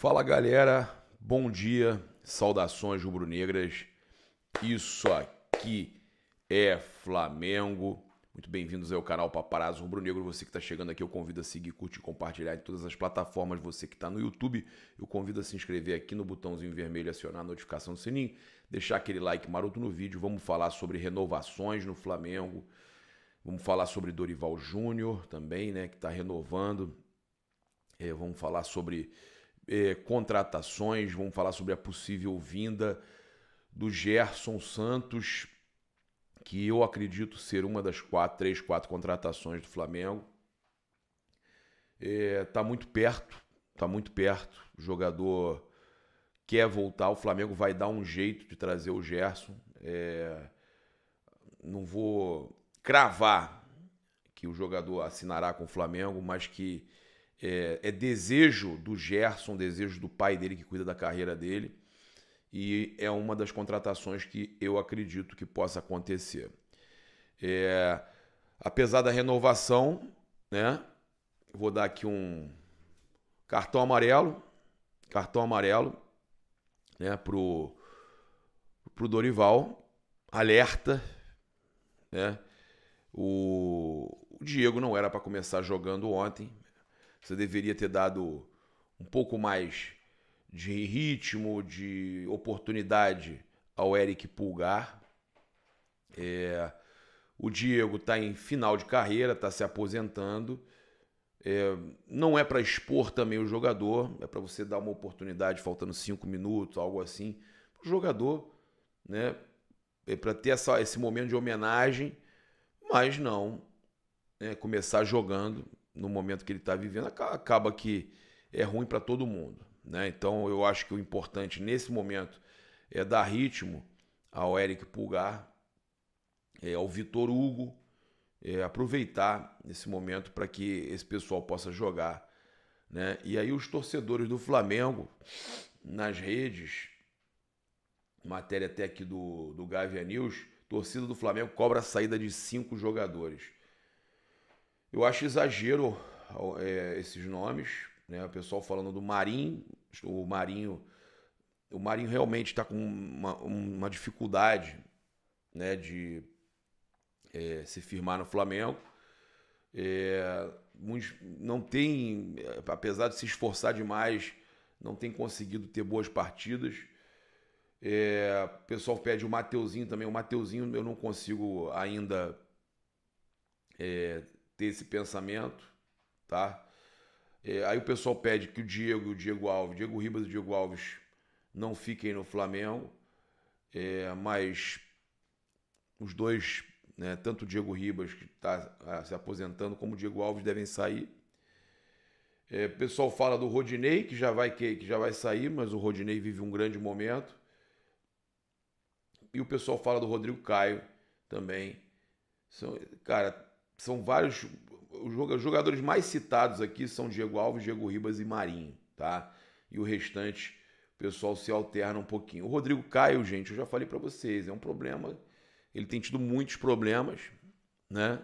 Fala galera, bom dia, saudações rubro-negras. Isso aqui é Flamengo. Muito bem-vindos ao canal Paparazzo Rubro-Negro. Você que está chegando aqui, eu convido a seguir, curtir, compartilhar em todas as plataformas. Você que está no YouTube, eu convido a se inscrever aqui no botãozinho vermelho, acionar a notificação do sininho, deixar aquele like maroto no vídeo. Vamos falar sobre renovações no Flamengo. Vamos falar sobre Dorival Júnior também, né, que está renovando. É, vamos falar sobre é, contratações, vamos falar sobre a possível vinda do Gerson Santos, que eu acredito ser uma das quatro, três, quatro contratações do Flamengo. Está é, muito perto, está muito perto. O jogador quer voltar, o Flamengo vai dar um jeito de trazer o Gerson. É, não vou cravar que o jogador assinará com o Flamengo, mas que é, é desejo do Gerson, desejo do pai dele que cuida da carreira dele e é uma das contratações que eu acredito que possa acontecer. É, apesar da renovação, né? Vou dar aqui um cartão amarelo, cartão amarelo, né? Pro pro Dorival, alerta, né? O, o Diego não era para começar jogando ontem, você deveria ter dado um pouco mais de ritmo, de oportunidade ao Eric Pulgar. É, o Diego está em final de carreira, está se aposentando. É, não é para expor também o jogador, é para você dar uma oportunidade faltando cinco minutos, algo assim, para o jogador, né? É para ter essa, esse momento de homenagem, mas não né, começar jogando no momento que ele está vivendo, acaba que é ruim para todo mundo. Né? Então eu acho que o importante nesse momento é dar ritmo ao Eric Pulgar, é, ao Vitor Hugo, é, aproveitar esse momento para que esse pessoal possa jogar. Né? E aí os torcedores do Flamengo nas redes, matéria até aqui do, do Gavia News, torcida do Flamengo cobra a saída de cinco jogadores. Eu acho exagero é, esses nomes, né? O pessoal falando do Marinho, o Marinho, o Marinho realmente está com uma, uma, dificuldade, né, de é, se firmar no Flamengo. É, não tem, apesar de se esforçar demais, não tem conseguido ter boas partidas. É, o pessoal pede o Mateuzinho também. O Mateuzinho eu não consigo ainda é, ter esse pensamento, tá? É, aí o pessoal pede que o Diego, o Diego Alves, Diego Ribas e o Diego Alves não fiquem no Flamengo, é, mas os dois, né, tanto o Diego Ribas, que está ah, se aposentando, como o Diego Alves devem sair. É, o pessoal fala do Rodinei, que já, vai, que, que já vai sair, mas o Rodinei vive um grande momento. E o pessoal fala do Rodrigo Caio também. São, cara, são vários os jogadores mais citados aqui são Diego Alves, Diego Ribas e Marinho, tá? E o restante o pessoal se alterna um pouquinho. O Rodrigo Caio, gente, eu já falei para vocês, é um problema. Ele tem tido muitos problemas, né?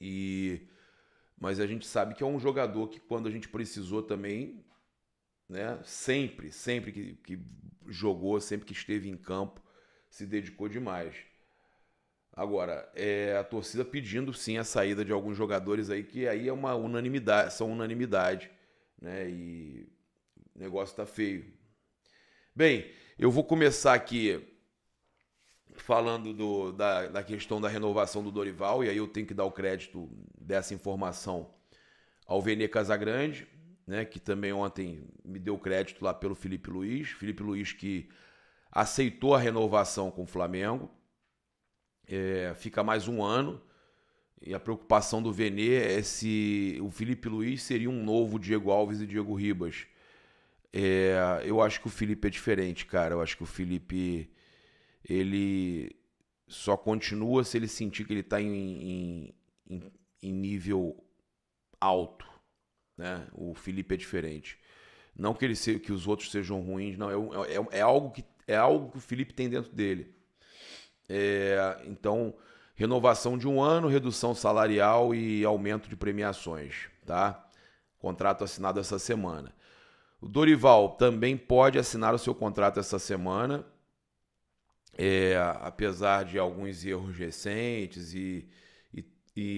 E mas a gente sabe que é um jogador que quando a gente precisou também, né? Sempre, sempre que, que jogou, sempre que esteve em campo, se dedicou demais. Agora, é a torcida pedindo sim a saída de alguns jogadores aí, que aí é uma unanimidade, são unanimidade, né? E o negócio tá feio. Bem, eu vou começar aqui falando do, da, da questão da renovação do Dorival, e aí eu tenho que dar o crédito dessa informação ao Vene Casagrande, né? Que também ontem me deu crédito lá pelo Felipe Luiz. Felipe Luiz que aceitou a renovação com o Flamengo é, fica mais um ano. E a preocupação do Vene é se o Felipe Luiz seria um novo Diego Alves e Diego Ribas. É, eu acho que o Felipe é diferente, cara. Eu acho que o Felipe ele só continua se ele sentir que ele está em, em, em, nível alto, né? O Felipe é diferente. Não que ele seja, que os outros sejam ruins, não. É, é, é algo que é algo que o Felipe tem dentro dele. É, então, renovação de um ano, redução salarial e aumento de premiações, tá? Contrato assinado essa semana. O Dorival também pode assinar o seu contrato essa semana, é, apesar de alguns erros recentes e, e,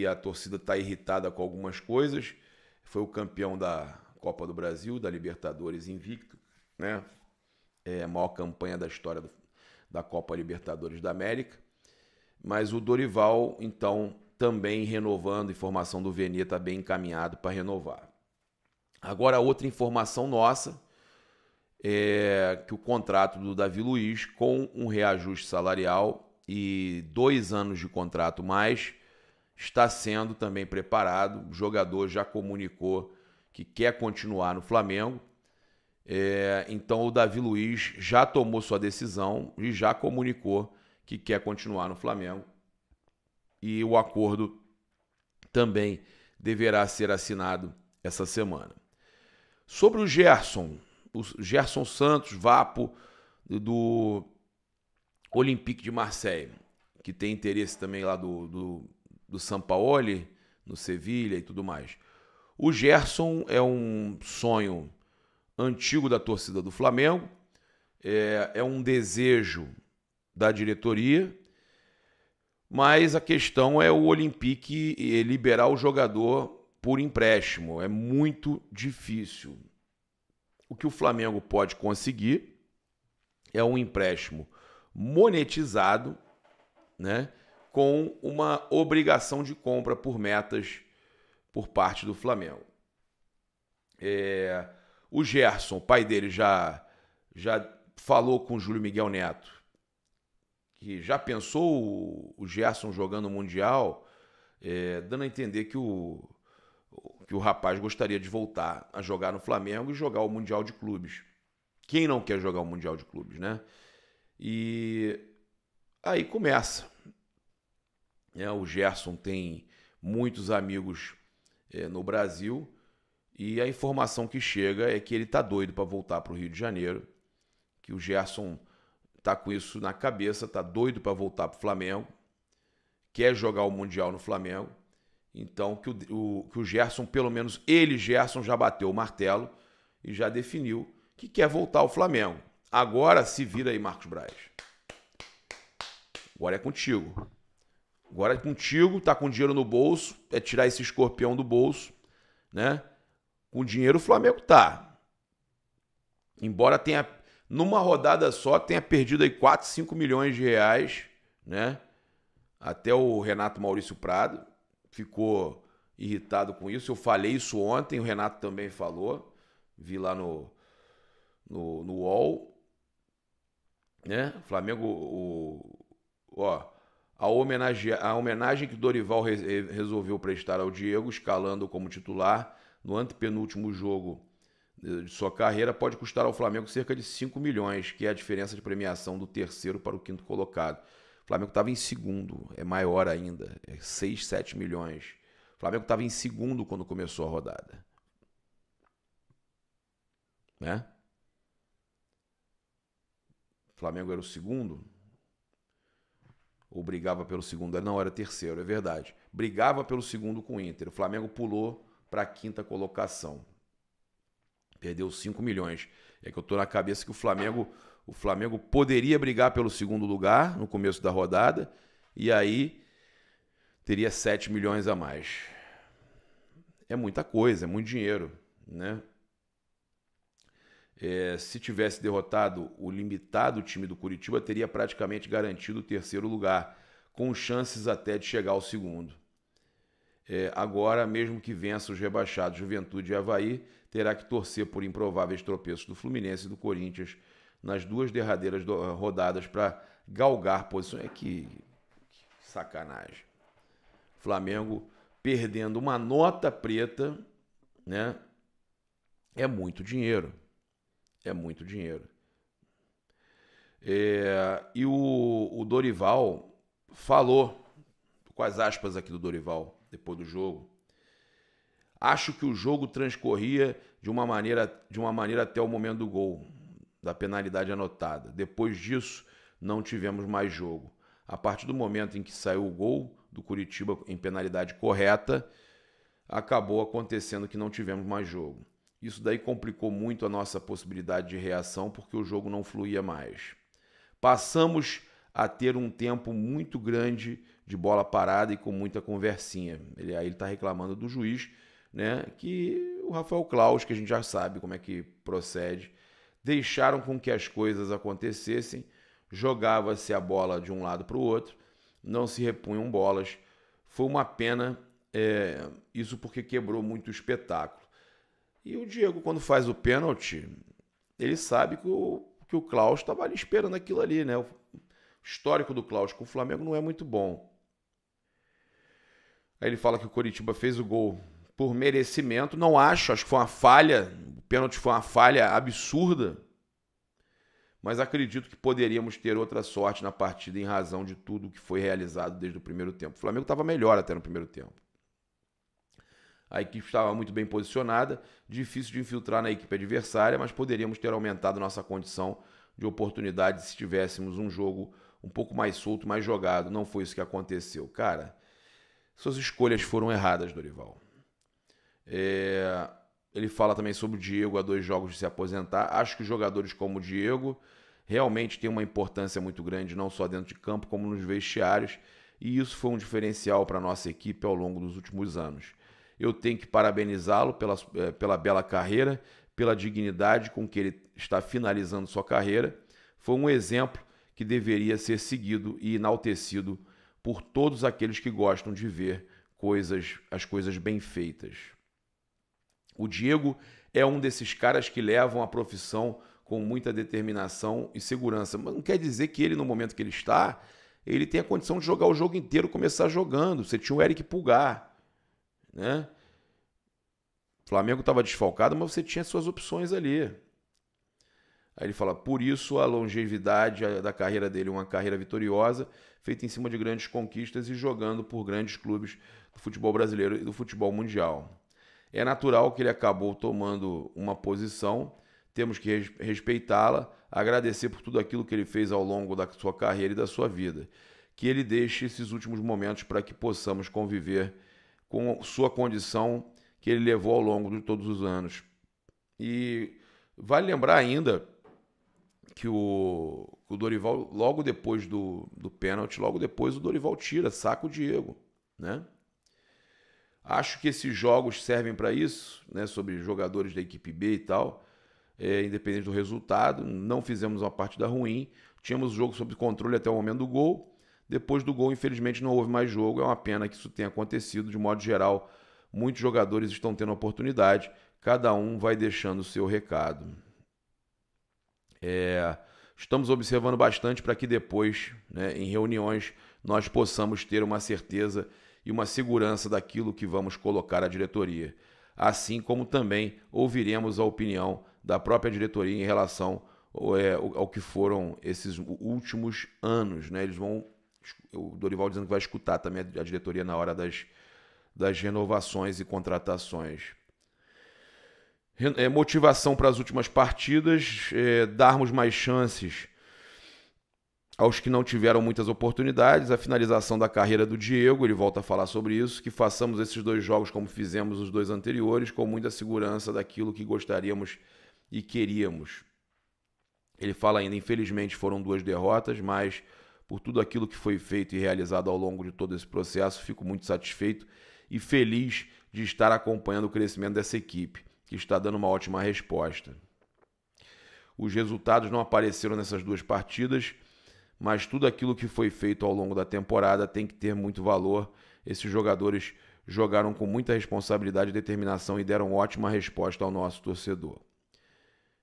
e a torcida estar tá irritada com algumas coisas. Foi o campeão da Copa do Brasil, da Libertadores invicto, né? É, a maior campanha da história do, da Copa Libertadores da América. Mas o Dorival, então, também renovando, informação do Vene está bem encaminhado para renovar. Agora, outra informação nossa é que o contrato do Davi Luiz, com um reajuste salarial e dois anos de contrato mais, está sendo também preparado. O jogador já comunicou que quer continuar no Flamengo. É, então o Davi Luiz já tomou sua decisão e já comunicou que quer continuar no Flamengo. E o acordo também deverá ser assinado essa semana. Sobre o Gerson, o Gerson Santos, Vapo do Olympique de Marseille, que tem interesse também lá do, do, do Sampaoli, no Sevilha e tudo mais. O Gerson é um sonho antigo da torcida do Flamengo, é, é um desejo da diretoria, mas a questão é o Olympique eh, liberar o jogador por empréstimo. É muito difícil. O que o Flamengo pode conseguir é um empréstimo monetizado, né, com uma obrigação de compra por metas por parte do Flamengo. É, o Gerson, o pai dele, já, já falou com o Júlio Miguel Neto que já pensou o, Gerson jogando o Mundial, é, dando a entender que o, que o rapaz gostaria de voltar a jogar no Flamengo e jogar o Mundial de Clubes. Quem não quer jogar o Mundial de Clubes, né? E aí começa. É, o Gerson tem muitos amigos é, no Brasil e a informação que chega é que ele tá doido para voltar para o Rio de Janeiro, que o Gerson tá com isso na cabeça, tá doido para voltar para o Flamengo, quer jogar o Mundial no Flamengo. Então que o, o, que o Gerson, pelo menos ele, Gerson, já bateu o martelo e já definiu que quer voltar ao Flamengo. Agora se vira aí, Marcos Braz. Agora é contigo. Agora é contigo, tá com dinheiro no bolso, é tirar esse escorpião do bolso, né? Com dinheiro o Flamengo tá. Embora tenha numa rodada só tenha perdido aí 4, 5 milhões de reais, né? Até o Renato Maurício Prado ficou irritado com isso. Eu falei isso ontem, o Renato também falou. Vi lá no no, no UOL, né? Flamengo o ó, a homenagem, a homenagem que Dorival re, resolveu prestar ao Diego, escalando como titular, no antepenúltimo jogo eh, de sua carreira pode custar ao Flamengo cerca de 5 milhões, que é a diferença de premiação do terceiro para o quinto colocado. O Flamengo estava em segundo, é maior ainda, é 6, 7 milhões. O Flamengo estava em segundo quando começou a rodada. Né? O Flamengo era o segundo? Ou brigava pelo segundo? Não, era terceiro, é verdade. Brigava pelo segundo com o Inter. O Flamengo pulou para a quinta colocação. Perdeu 5 milhões. É que eu estou na cabeça que o Flamengo, o Flamengo poderia brigar pelo segundo lugar no começo da rodada e aí teria 7 milhões a mais. É muita coisa, é muito dinheiro, né? É, se tivesse derrotado o limitado time do Curitiba, teria praticamente garantido o terceiro lugar, com chances até de chegar ao segundo. É, agora, mesmo que vença os rebaixados Juventude e Havaí, terá que torcer por improváveis tropeços do Fluminense e do Corinthians nas duas derradeiras do, eh, rodadas para galgar posições. É que, que sacanagem. Flamengo perdendo uma nota preta, né? É muito dinheiro. É muito dinheiro. É, e o, o Dorival falou, com as aspas aqui do Dorival, depois do jogo. Acho que o jogo transcorria de uma maneira, de uma maneira até o momento do gol, da penalidade anotada. Depois disso, não tivemos mais jogo. A partir do momento em que saiu o gol do Curitiba em penalidade correta, acabou acontecendo que não tivemos mais jogo. Isso daí complicou muito a nossa possibilidade de reação porque o jogo não fluía mais. Passamos a ter um tempo muito grande de bola parada e com muita conversinha. Ele, aí ele está reclamando do juiz, né? Que o Rafael Claus, que a gente já sabe como é que procede, deixaram com que as coisas acontecessem, jogava-se a bola de um lado para o outro, não se repunham bolas. Foi uma pena, é, isso porque quebrou muito o espetáculo. E o Diego, quando faz o pênalti, ele sabe que o, que o Klaus estava ali esperando aquilo ali, né? histórico do Cláudio com o Flamengo não é muito bom. Aí ele fala que o Coritiba fez o gol por merecimento. Não acho, acho que foi uma falha. O pênalti foi uma falha absurda. Mas acredito que poderíamos ter outra sorte na partida em razão de tudo que foi realizado desde o primeiro tempo. O Flamengo estava melhor até no primeiro tempo. A equipe estava muito bem posicionada, difícil de infiltrar na equipe adversária, mas poderíamos ter aumentado nossa condição de oportunidade se tivéssemos um jogo um pouco mais solto, mais jogado. Não foi isso que aconteceu. Cara, suas escolhas foram erradas, Dorival. É... Ele fala também sobre o Diego a dois jogos de se aposentar. Acho que jogadores como o Diego realmente têm uma importância muito grande, não só dentro de campo, como nos vestiários. E isso foi um diferencial para a nossa equipe ao longo dos últimos anos. Eu tenho que parabenizá-lo pela, é, pela bela carreira, pela dignidade com que ele está finalizando sua carreira. Foi um exemplo que deveria ser seguido e enaltecido por todos aqueles que gostam de ver coisas, as coisas bem feitas. O Diego é um desses caras que levam a profissão com muita determinação e segurança, mas não quer dizer que ele no momento que ele está, ele tem a condição de jogar o jogo inteiro, começar jogando. Você tinha o Eric Pulgar, né? O Flamengo estava desfalcado, mas você tinha suas opções ali. Aí ele fala: por isso a longevidade da carreira dele, uma carreira vitoriosa, feita em cima de grandes conquistas e jogando por grandes clubes do futebol brasileiro e do futebol mundial. É natural que ele acabou tomando uma posição, temos que respeitá-la, agradecer por tudo aquilo que ele fez ao longo da sua carreira e da sua vida. Que ele deixe esses últimos momentos para que possamos conviver com sua condição que ele levou ao longo de todos os anos. E vale lembrar ainda que o, o Dorival, logo depois do, do pênalti, logo depois o Dorival tira, saca o Diego, né? Acho que esses jogos servem para isso, né? Sobre jogadores da equipe B e tal, é, independente do resultado. Não fizemos uma partida ruim. Tínhamos o jogo sob controle até o momento do gol. Depois do gol, infelizmente, não houve mais jogo. É uma pena que isso tenha acontecido. De modo geral, muitos jogadores estão tendo oportunidade. Cada um vai deixando o seu recado. É, estamos observando bastante para que depois, né, em reuniões, nós possamos ter uma certeza e uma segurança daquilo que vamos colocar à diretoria. Assim como também ouviremos a opinião da própria diretoria em relação é, ao que foram esses últimos anos. Né? Eles vão. O Dorival dizendo que vai escutar também a diretoria na hora das, das renovações e contratações é, motivação para as últimas partidas, é, darmos mais chances aos que não tiveram muitas oportunidades, a finalização da carreira do Diego, ele volta a falar sobre isso, que façamos esses dois jogos como fizemos os dois anteriores, com muita segurança daquilo que gostaríamos e queríamos. Ele fala ainda, infelizmente foram duas derrotas, mas por tudo aquilo que foi feito e realizado ao longo de todo esse processo, fico muito satisfeito e feliz de estar acompanhando o crescimento dessa equipe que está dando uma ótima resposta. Os resultados não apareceram nessas duas partidas, mas tudo aquilo que foi feito ao longo da temporada tem que ter muito valor. Esses jogadores jogaram com muita responsabilidade e determinação e deram ótima resposta ao nosso torcedor.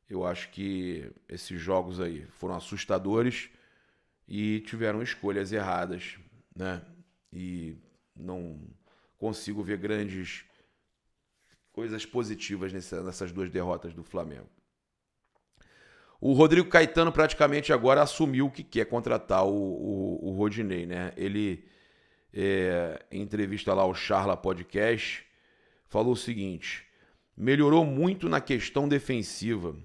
Eu acho que esses jogos aí foram assustadores e tiveram escolhas erradas, né? E não consigo ver grandes coisas positivas nessas duas derrotas do Flamengo. O Rodrigo Caetano praticamente agora assumiu que quer contratar o, o, o Rodinei, né? Ele, é, em entrevista lá ao Charla Podcast, falou o seguinte: melhorou muito na questão defensiva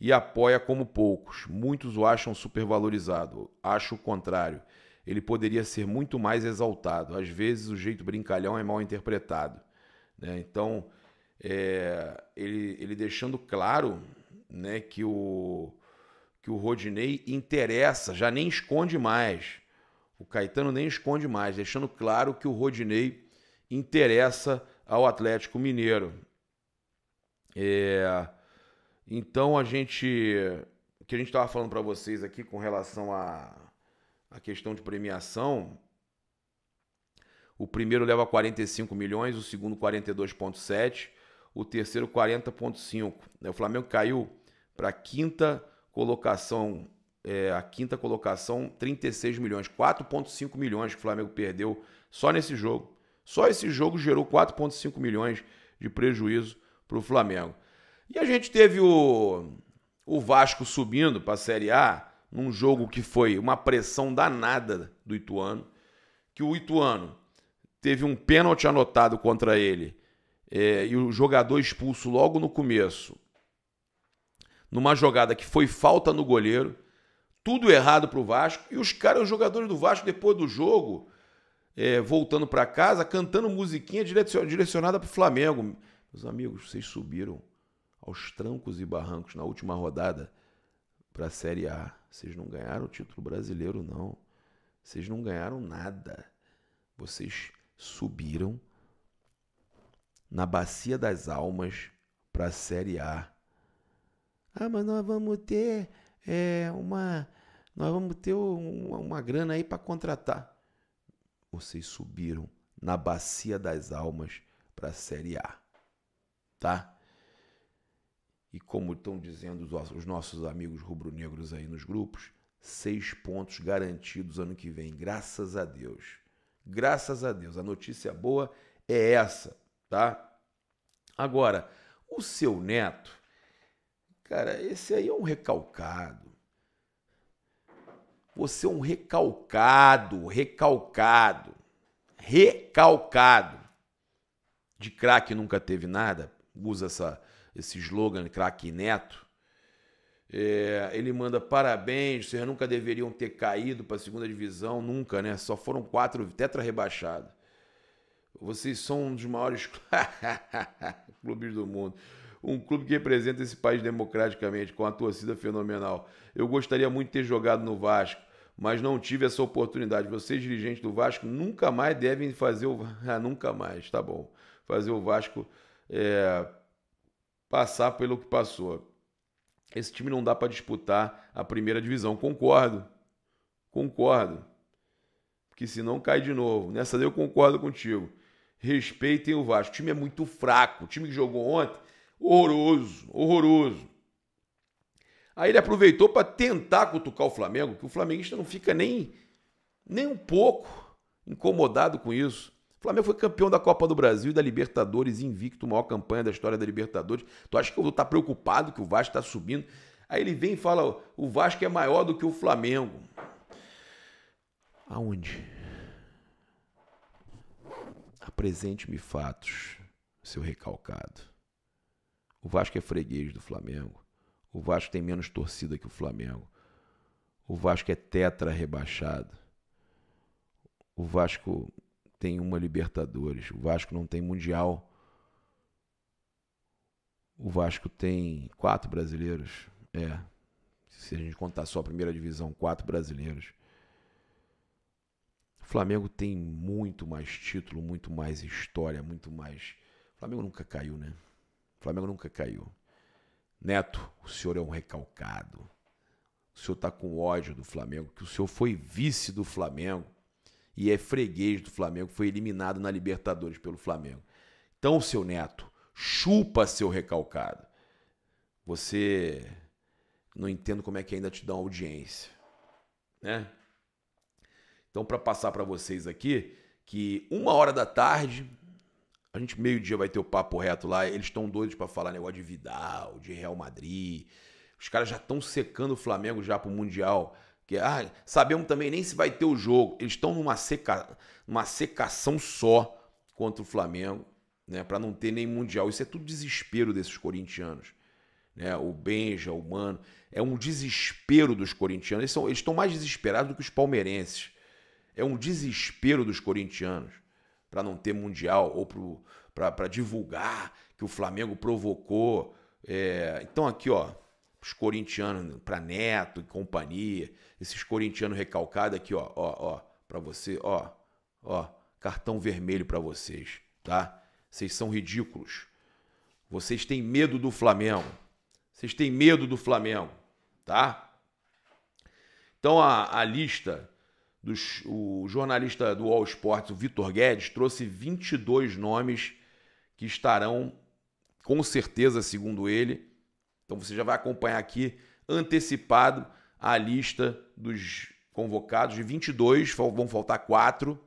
e apoia como poucos. Muitos o acham supervalorizado. Acho o contrário. Ele poderia ser muito mais exaltado. Às vezes o jeito brincalhão é mal interpretado. Né? Então, é, ele, ele deixando claro né, que, o, que o Rodinei interessa, já nem esconde mais. O Caetano nem esconde mais, deixando claro que o Rodinei interessa ao Atlético Mineiro. É, então a gente. O que a gente estava falando para vocês aqui com relação à a, a, questão de premiação o primeiro leva 45 milhões, o segundo 42,7, o terceiro 40,5. Né, o Flamengo caiu para a quinta colocação, é, a quinta colocação 36 milhões, 4,5 milhões que o Flamengo perdeu só nesse jogo. Só esse jogo gerou 4,5 milhões de prejuízo para o Flamengo. E a gente teve o, o Vasco subindo para a Série A num jogo que foi uma pressão danada do Ituano, que o Ituano teve um pênalti anotado contra ele é, e o jogador expulso logo no começo, numa jogada que foi falta no goleiro, tudo errado para o Vasco e os caras, os jogadores do Vasco depois do jogo, é, voltando para casa, cantando musiquinha direcionada para o Flamengo. Meus amigos, vocês subiram aos trancos e barrancos na última rodada para a Série A. Vocês não ganharam o título brasileiro, não. Vocês não ganharam nada. Vocês subiram na Bacia das Almas para a Série A. Ah, mas nós vamos ter é, uma. Nós vamos ter uma, uma grana aí para contratar. Vocês subiram na Bacia das Almas para a Série A. Tá? E como estão dizendo os nossos amigos rubro-negros aí nos grupos, seis pontos garantidos ano que vem, graças a Deus. Graças a Deus. A notícia boa é essa, tá? Agora, o seu neto, cara, esse aí é um recalcado. Você é um recalcado, recalcado, recalcado. De craque nunca teve nada, usa essa, esse slogan craque neto. É, ele manda parabéns, vocês nunca deveriam ter caído para a segunda divisão, nunca, né? Só foram quatro tetra rebaixada. Vocês são um dos maiores clubes do mundo. Um clube que representa esse país democraticamente, com a torcida fenomenal. Eu gostaria muito de ter jogado no Vasco, mas não tive essa oportunidade. Vocês, dirigentes do Vasco, nunca mais devem fazer o. Ah, nunca mais, tá bom. Fazer o Vasco é... passar pelo que passou. Esse time não dá para disputar a primeira divisão. Concordo. Concordo. Porque senão cai de novo. Nessa daí eu concordo contigo. Respeitem o Vasco. O time é muito fraco. O time que jogou ontem, horroroso, horroroso. Aí ele aproveitou para tentar cutucar o Flamengo, que o flamenguista não fica nem nem um pouco incomodado com isso. O Flamengo foi campeão da Copa do Brasil e da Libertadores, invicto, maior campanha da história da Libertadores. Tu acha que eu vou estar tá preocupado que o Vasco está subindo? Aí ele vem e fala: o Vasco é maior do que o Flamengo. Aonde? Apresente-me fatos, seu recalcado. O Vasco é freguês do Flamengo. O Vasco tem menos torcida que o Flamengo. O Vasco é tetra rebaixado. O Vasco tem uma Libertadores, o Vasco não tem Mundial. O Vasco tem quatro brasileiros. É. Se a gente contar só a primeira divisão, quatro brasileiros. O Flamengo tem muito mais título, muito mais história, muito mais. O Flamengo nunca caiu, né? O Flamengo nunca caiu. Neto, o senhor é um recalcado. O senhor tá com ódio do Flamengo, que o senhor foi vice do Flamengo e é freguês do Flamengo, foi eliminado na Libertadores pelo Flamengo. Então, seu neto, chupa seu recalcado. Você não entendo como é que ainda te dá audiência, né? Então, para passar para vocês aqui, que uma hora da tarde, a gente meio-dia vai ter o papo reto lá. Eles estão doidos para falar negócio de Vidal, de Real Madrid. Os caras já estão secando o Flamengo já pro Mundial. Que, ah, sabemos também nem se vai ter o jogo. Eles estão numa, seca, numa secação só contra o Flamengo, né? Para não ter nem mundial. Isso é tudo desespero desses corintianos. Né? O Benja, o Mano. É um desespero dos corintianos. Eles, são, eles estão mais desesperados do que os palmeirenses. É um desespero dos corintianos para não ter mundial ou para divulgar que o Flamengo provocou. É, então aqui, ó, os corintianos para Neto e companhia, esses corintianos recalcados aqui, ó, ó, ó, para você, ó, ó, cartão vermelho para vocês, tá? Vocês são ridículos. Vocês têm medo do Flamengo. Vocês têm medo do Flamengo, tá? Então a, a lista dos o jornalista do All Sports, o Vitor Guedes, trouxe 22 nomes que estarão com certeza, segundo ele, então você já vai acompanhar aqui antecipado a lista dos convocados de 22, vão faltar quatro.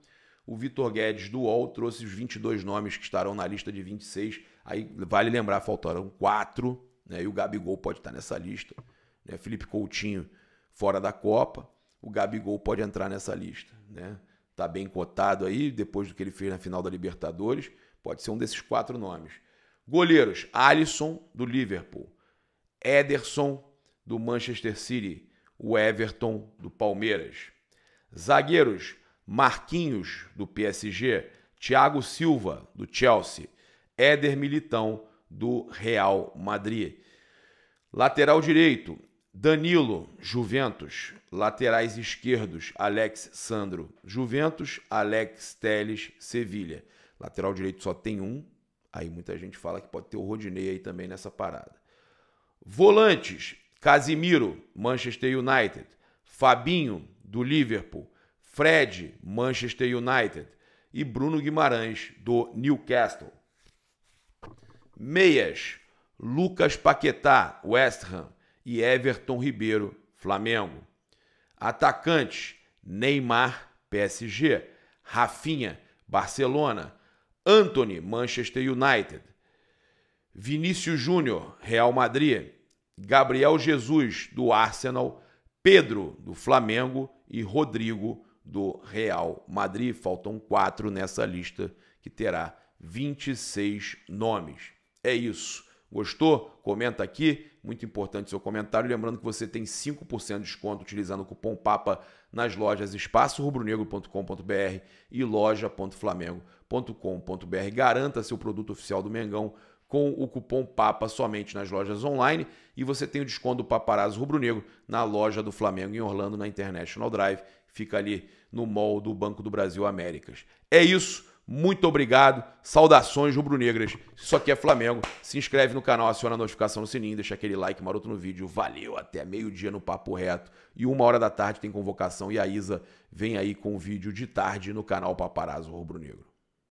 O Vitor Guedes do UOL trouxe os 22 nomes que estarão na lista de 26. Aí vale lembrar, faltaram quatro, né? E o Gabigol pode estar nessa lista, né? Felipe Coutinho fora da Copa, o Gabigol pode entrar nessa lista, né? Tá bem cotado aí, depois do que ele fez na final da Libertadores, pode ser um desses quatro nomes. Goleiros, Alisson do Liverpool, Ederson, do Manchester City, o Everton, do Palmeiras. Zagueiros: Marquinhos, do PSG, Thiago Silva, do Chelsea, Éder Militão, do Real Madrid. Lateral direito: Danilo, Juventus. Laterais esquerdos: Alex Sandro, Juventus. Alex Teles, Sevilha. Lateral direito só tem um. Aí muita gente fala que pode ter o Rodinei aí também nessa parada. Volantes: Casimiro, Manchester United. Fabinho, do Liverpool. Fred, Manchester United. E Bruno Guimarães, do Newcastle. Meias: Lucas Paquetá, West Ham. E Everton Ribeiro, Flamengo. Atacantes: Neymar, PSG. Rafinha, Barcelona. Anthony, Manchester United. Vinícius Júnior, Real Madrid. Gabriel Jesus, do Arsenal, Pedro, do Flamengo e Rodrigo, do Real Madrid. Faltam quatro nessa lista que terá 26 nomes. É isso. Gostou? Comenta aqui. Muito importante seu comentário. Lembrando que você tem 5% de desconto utilizando o cupom PAPA nas lojas espaçorubronegro.com.br e loja.flamengo.com.br. Garanta seu produto oficial do Mengão com o cupom PAPA somente nas lojas online e você tem o desconto do Paparazzo Rubro Negro na loja do Flamengo em Orlando, na International Drive. Fica ali no mall do Banco do Brasil Américas. É isso. Muito obrigado. Saudações rubro-negras. Isso aqui é Flamengo. Se inscreve no canal, aciona a notificação no sininho, deixa aquele like maroto no vídeo. Valeu. Até meio-dia no Papo Reto. E uma hora da tarde tem convocação. E a Isa vem aí com o vídeo de tarde no canal Paparazzo Rubro Negro.